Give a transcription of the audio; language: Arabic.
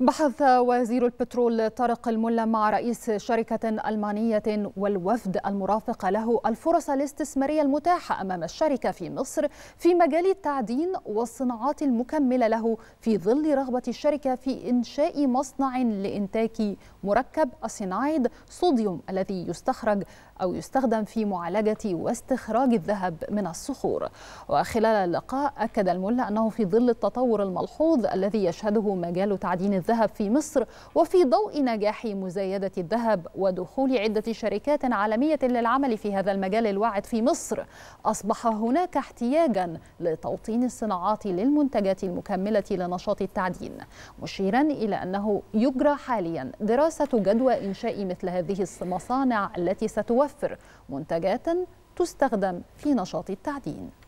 بحث وزير البترول طارق الملا مع رئيس شركة ألمانية والوفد المرافق له الفرص الاستثمارية المتاحة أمام الشركة في مصر في مجال التعدين والصناعات المكملة له في ظل رغبة الشركة في إنشاء مصنع لإنتاج مركب الصناعيد صوديوم الذي يستخرج أو يستخدم في معالجة واستخراج الذهب من الصخور وخلال اللقاء أكد الملا أنه في ظل التطور الملحوظ الذي يشهده مجال تعدين الذهب في مصر وفي ضوء نجاح مزايدة الذهب ودخول عدة شركات عالمية للعمل في هذا المجال الواعد في مصر أصبح هناك احتياجا لتوطين الصناعات للمنتجات المكملة لنشاط التعدين مشيرا إلى أنه يجرى حاليا دراسة جدوى إنشاء مثل هذه المصانع التي ستوفر منتجات تستخدم في نشاط التعدين